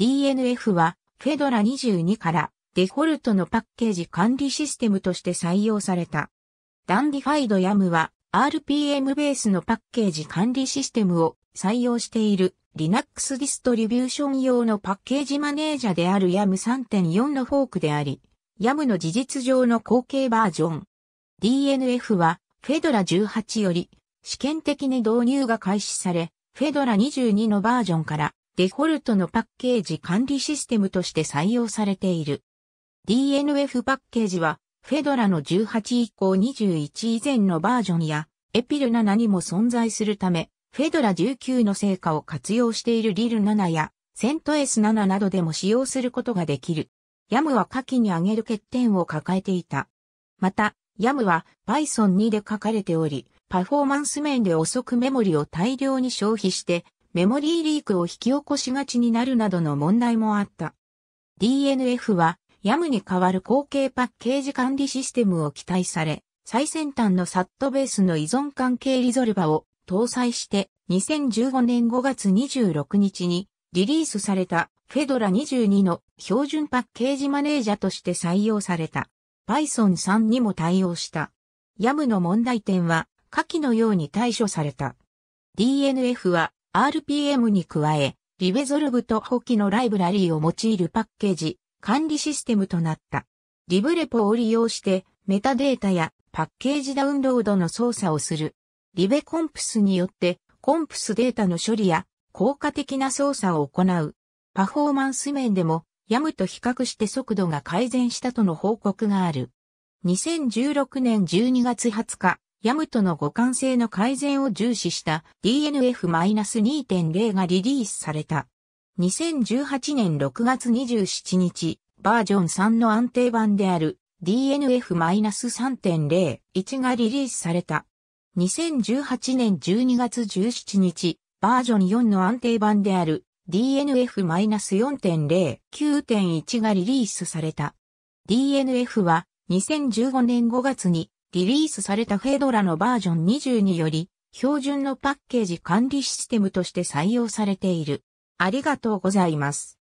DNF は、フェドラ22からデフォルトのパッケージ管理システムとして採用された。ダンディファイドヤムは RPM ベースのパッケージ管理システムを採用している Linux ディストリビューション用のパッケージマネージャーであるヤム3.4のフォークであり、ヤムの事実上の後継バージョン。DNF はフェドラ18より試験的に導入が開始され、フェドラ22のバージョンからデフォルトのパッケージ管理システムとして採用されている。DNF パッケージは、フェドラの18以降21以前のバージョンや、エピル7にも存在するため、フェドラ19の成果を活用しているリル7や、セント S7 などでも使用することができる。ヤムは下記に上げる欠点を抱えていた。また、ヤムは Python2 で書かれており、パフォーマンス面で遅くメモリを大量に消費してメモリーリークを引き起こしがちになるなどの問題もあった。DNF は、YAM に代わる後継パッケージ管理システムを期待され、最先端の SAT ベースの依存関係リゾルバを搭載して、2015年5月26日にリリースされたフェドラ22の標準パッケージマネージャーとして採用された。Python 3にも対応した。YAM の問題点は下記のように対処された。DNF は RPM に加え、リベゾルブとホキのライブラリーを用いるパッケージ、管理システムとなった。リブレポを利用して、メタデータやパッケージダウンロードの操作をする。リベコンプスによって、コンプスデータの処理や効果的な操作を行う。パフォーマンス面でも、ヤムと比較して速度が改善したとの報告がある。2016年12月20日、ヤムとの互換性の改善を重視した DNF-2.0 がリリースされた。2018年6月27日、バージョン3の安定版である DNF-3.0.1 がリリースされた。2018年12月17日、バージョン4の安定版である DNF-4.0.9.1 がリリースされた。DNF は2015年5月にリリースされたフェドラのバージョン20により、標準のパッケージ管理システムとして採用されている。ありがとうございます。